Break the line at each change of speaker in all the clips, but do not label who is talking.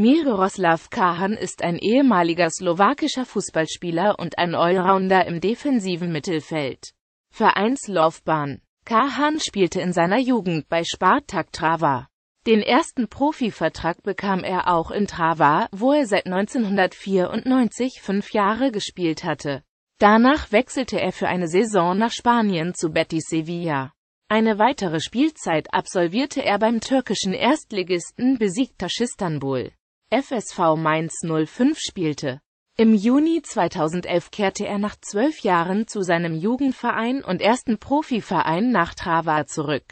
Miroslav Kahan ist ein ehemaliger slowakischer Fußballspieler und ein Allrounder im defensiven Mittelfeld. Vereinslaufbahn Kahan spielte in seiner Jugend bei Spartak Trava. Den ersten Profivertrag bekam er auch in Trava, wo er seit 1994 fünf Jahre gespielt hatte. Danach wechselte er für eine Saison nach Spanien zu Betis Sevilla. Eine weitere Spielzeit absolvierte er beim türkischen Erstligisten besiegter Istanbul. FSV Mainz 05 spielte. Im Juni 2011 kehrte er nach zwölf Jahren zu seinem Jugendverein und ersten Profiverein nach Trava zurück.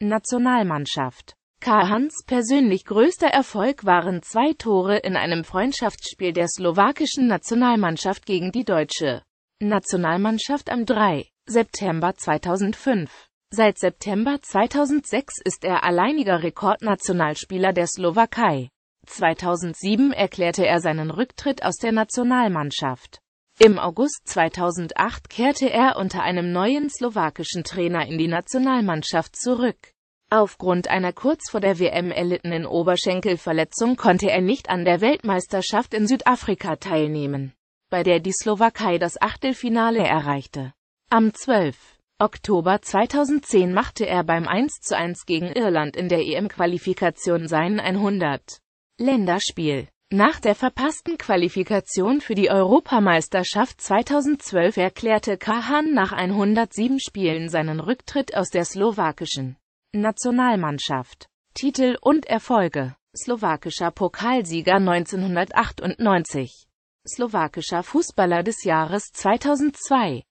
Nationalmannschaft Kahans persönlich größter Erfolg waren zwei Tore in einem Freundschaftsspiel der slowakischen Nationalmannschaft gegen die deutsche Nationalmannschaft am 3. September 2005. Seit September 2006 ist er alleiniger Rekordnationalspieler der Slowakei. 2007 erklärte er seinen Rücktritt aus der Nationalmannschaft. Im August 2008 kehrte er unter einem neuen slowakischen Trainer in die Nationalmannschaft zurück. Aufgrund einer kurz vor der WM erlittenen Oberschenkelverletzung konnte er nicht an der Weltmeisterschaft in Südafrika teilnehmen, bei der die Slowakei das Achtelfinale erreichte. Am 12. Oktober 2010 machte er beim 1 zu 1 gegen Irland in der EM-Qualifikation seinen 100. Länderspiel. Nach der verpassten Qualifikation für die Europameisterschaft 2012 erklärte Kahan nach 107 Spielen seinen Rücktritt aus der slowakischen Nationalmannschaft. Titel und Erfolge Slowakischer Pokalsieger 1998 Slowakischer Fußballer des Jahres 2002